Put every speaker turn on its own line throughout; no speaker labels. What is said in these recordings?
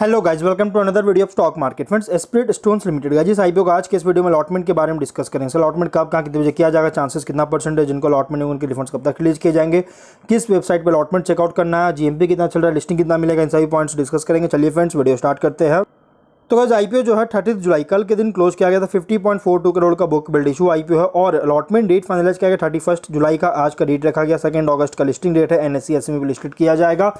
hello guys welcome to another video of stock market friends Spirit Stones Limited guys I IPO का आज के इस video में allotment के बारे में डिस्कस करेंगे सर अलॉटमेंट कब कहाँ कितने बजे किया जाएगा चांसेस कितना परसेंट है जिनको अलॉटमेंट होंगे उनके रिफंड्स कब तक रिलीज किए जाएंगे किस वेबसाइट पर अलॉटमेंट चेकआउट करना है जीएमपी कितना चल रहा है लिस्टिंग कितना मिलेगा इन सभी पॉइंट्स डिस्कस करेंगे चलिए फ्रेंड्स वीडियो स्टार्ट करते हैं तो गज आईपीओ जो है थर्टी जुलाई कल के दिन क्लोज किया गया था fifty point four two crore का बुक बिल्ड इशू आईपीओ है और अलॉटमेंट डेट फाइनलाइज किया गया थर्टी फर्स्ट जुलाई का आज का डेट रखा गया सेकंड अगस्त का लिस्टिंग डेट है एन एस सी में लिस्टेड किया जाएगा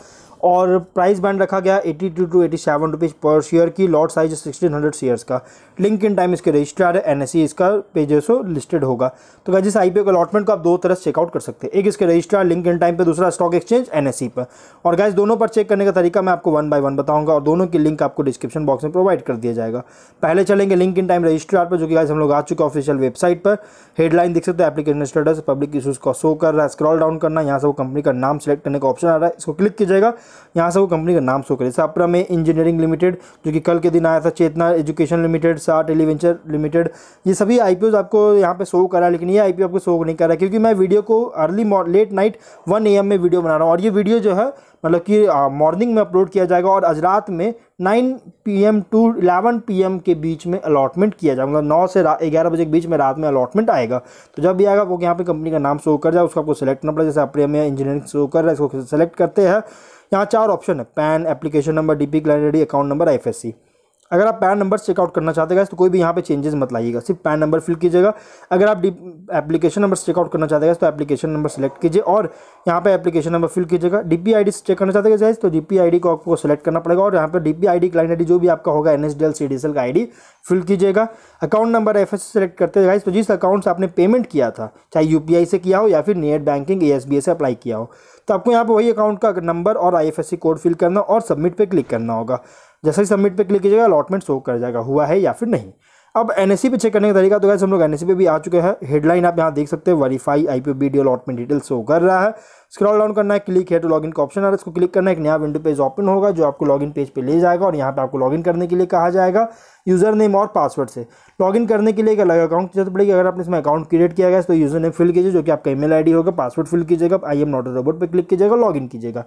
और प्राइस बैंड रखा गया eighty two two eighty seven rupees पर शेयर की lot size sixteen hundred shares का लिंक इन टाइम इसके रजिस्ट्रार है एन e इसका पेज सो लिस्टेड होगा तो क्या जिस आई पी अलॉटमेंट को आप दो तरह से चेकआउट कर सकते हैं एक इसके रजिस्ट्रार लिंक इन टाइम पर दूसरा स्टॉक एक्सचेंज एन एस पर और गैस दोनों पर चेक करने का तरीका मैं आपको वन बाय वन बताऊंगा और दोनों की लिंक आपको डिस्क्रिप्शन बॉक्स में प्रोवाइड कर दिया जाएगा पहले चलेंगे लिंक इन टाइम रजिस्ट्रार पर जो कि गाइज हम लोग आ चुके ऑफिशियल वेबसाइट पर हेडलाइन देख सकते हैं एप्लीकेशन स्टेटस पब्लिक इशूज़ का शो कर रहा है स्क्रॉल डाउन करना यहाँ से वो कंपनी का नाम सेलेक्ट करने का ऑप्शन आ रहा है इसको क्लिक कीजिएगा यहाँ से वो कंपनी का नाम शो करे सापरा में इंजीनियरिंग लिमिटेड जो कि कल के दिन आया था चेतना एजुकेशन लिमिटेड सा टेलीवेंचर लिमिटेड ये सभी आई आपको यहाँ पर शो करा लेकिन ये आई आपको शो नहीं करा क्योंकि मैं वीडियो को early late night one A में वीडियो बना रहा हूँ और ये वीडियो जो है मतलब कि मॉर्निंग में अपलोड किया जाएगा और आज रात में 9 पीएम टू 11 पीएम के बीच में अलॉटमेंट किया जाएगा मतलब 9 से ग्यारह बजे के बीच में रात में अलॉटमेंट आएगा तो जब भी आएगा वो यहाँ पे कंपनी का नाम शो कर जाए उसको आपको सेलेक्ट करना पड़ेगा जैसे अप्रिया में इंजीनियरिंग शो कर रहा है उसको सेलेक्ट करते हैं यहाँ चार ऑप्शन है PAN application number D P account number I अगर आप पैन नंबर चेकआउट करना चाहते हैं तो कोई भी यहाँ पे चेंजेस मत लाइएगा सिर्फ पैन नंबर फिल कीजिएगा अगर आप एप्लीकेशन नंबर चेकआउट करना चाहते हैं तो एप्लीकेशन नंबर सेलेक्ट कीजिए और यहाँ पे एप्लीकेशन नंबर फिल कीजिएगा डीपी आईडी चेक करना चाहते हैं गैस तो डीपी आईडी को आपको सेलेक्ट करना पड़ेगा और यहाँ पर डी पी क्लाइन डी जो भी आपका होगा एन एस डी का आई फिल कीजिएगा अकाउंट नंबर एफ सेलेक्ट करते हैं तो जिस अकाउंट से आपने पेमेंट किया था चाहे यू से किया हो या फिर नेट बैंकिंग ए से अप्लाई किया हो तो आपको यहाँ पर वही अकाउंट का नंबर और आई कोड फिल करना और सबमिट पर क्लिक करना होगा जैसे ही सबमिट पे क्लिक कीजिएगा अलॉटमेंट शो कर जाएगा हुआ है या फिर नहीं अब एन e पे चेक करने का तरीका तो गैस हम लोग एन e पे भी आ चुके हैं हेडलाइन आप यहाँ देख सकते हैं verify I P B D allotment detail show कर रहा है स्क्रॉल डाउन करना है क्लिक है टू लॉगिन का ऑप्शन आ रहा है इसको क्लिक करना है एक नया विंडो पेज ओपन होगा जो आपको लॉगिन पेज पे ले जाएगा और यहाँ पे आपको लॉगिन करने के लिए कहा जाएगा यूजर नेम और पासवर्ड से लॉगिन करने के लिए एक अलग अकाउंट की जरूरत पड़ेगी अगर आपने इसमें अकाउंट क्रिएट किया गया तो यूजर नेम फिल कीजिए जो कि आपका ईमेल आईडी होगा पासवर्ड फिल कीजिएगा आई एम नॉट रोबोट पर क्लिक कीजिएगा लॉगिन कीजिएगा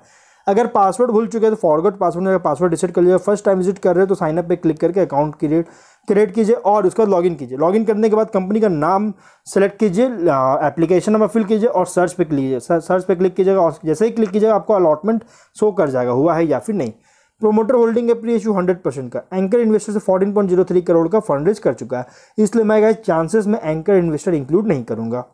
अगर पासवर्ड भूल चुके हैं तो फॉरवर्ड पासवर्ड में पासवर्ड रिसेट कर लीजिए फर्स्ट टाइम विजिट कर रहे हो तो साइनअप पे क्लिक करके अकाउंट क्रिएट क्रिएट कीजिए और उसके बाद लॉगिन कीजिए लॉगिन करने के बाद कंपनी का नाम सेलेक्ट कीजिए एप्लीकेशन नंबर फिल कीजिए और सर्च पे क्लिक कीजिए सर्च पे क्लिक कीजिएगा और जैसे ही क्लिक कीजिएगा आपको अलॉटमेंट शो कर जाएगा हुआ है या फिर नहीं प्रोमोटर होल्डिंग है प्री इशू हंड्रेड परसेंट का एंकर इन्वेस्टर से fourteen point zero three crore का फंड रेज कर चुका है इसलिए मैं चांसेस में एंकर इन्वेस्टर इंक्लूड नहीं करूँगा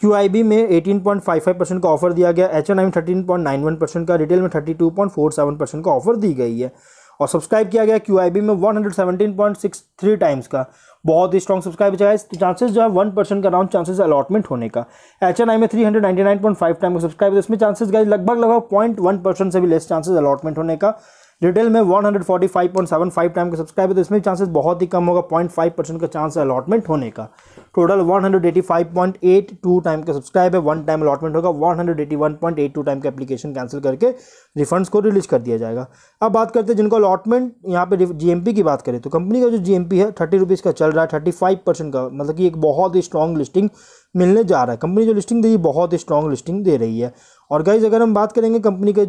क्यू आई बी में eighteen point five five percent का ऑफर दिया गया एच एन आई में thirteen point nine one percent का रिटेल में thirty two point four seven percent का ऑफर दी गई है और सब्सक्राइब किया गया क्यू आई बी में one hundred seventeen point six three times का बहुत ही स्ट्रॉन्ग सब्सक्राइब जाए चांसेस जो है वन परसेंट का राउंड चांसेस अलॉटमेंट होने का एच एन आई में three hundred ninety nine point five time का सब्सक्राइब इसमें चांसेस गए लगभग लगभग पॉइंट वन परसेंट से भी लेस चांसेस अलॉटमेंट होने का रिटेल में 145.75 टाइम का सब्सक्राइब है तो इसमें चांसेस बहुत ही कम होगा 0.5 परसेंट का चांस है अलॉटमेंट होने का टोटल 185.82 टाइम का सब्सक्राइब है वन टाइम अलॉटमेंट होगा 181.82 टाइम का एप्लीकेशन कैंसिल करके रिफंड्स को रिलीज कर दिया जाएगा अब बात करते हैं जिनको अलॉटमेंट यहाँ पे जी की बात करें तो कंपनी का जो जी है थर्टी रुपीज़ का चल रहा है थर्टी फाइव परसेंट का मतलब कि एक बहुत ही स्ट्रॉन्ग लिस्टिंग मिलने जा रहा है कंपनी जो लिस्टिंग दे रही है बहुत स्ट्रॉन्ग लिस्टिंग दे रही है और गाइज अगर हम बात करेंगे कंपनी के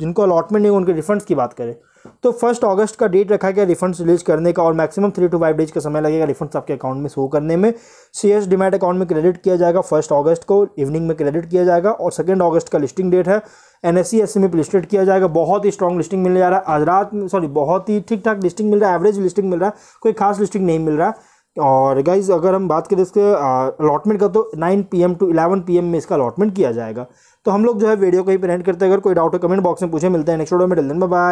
जिनको अलॉटमेंट नहीं उनके रिफंड्स की बात करें तो फर्स्ट अगस्त का डेट रखा गया रिफंड्स रिलीज करने का और maximum three two five days का समय लगेगा रिफंड्स आपके अकाउंट में शो करने में सीएस डिमेट अकाउंट में क्रेडिट किया जाएगा फर्स्ट अगस्त को इवनिंग में क्रेडिट किया जाएगा और सेकेंड अगस्त का लिस्टिंग डेट है एन एस सी में लिस्टेड किया जाएगा बहुत ही स्ट्रॉन्ग लिस्टिंग मिल जा रहा है आज रात सॉरी बहुत ही ठीक ठाक लिस्टिंग मिल रहा है एवरेज लिस्टिंग मिल रहा है कोई खास लिस्टिंग नहीं मिल रहा है और गाइज अगर हम बात करें इसके अलॉटमेंट का तो 9 पीएम टू 11 पीएम में इसका अलॉटमेंट किया जाएगा तो हम लोग जो है वीडियो को ही प्रेजेंट करते हैं अगर कोई डाउट हो कमेंट बॉक्स में पूछे मिलते हैं नेक्स्ट वीडियो में डिल बाय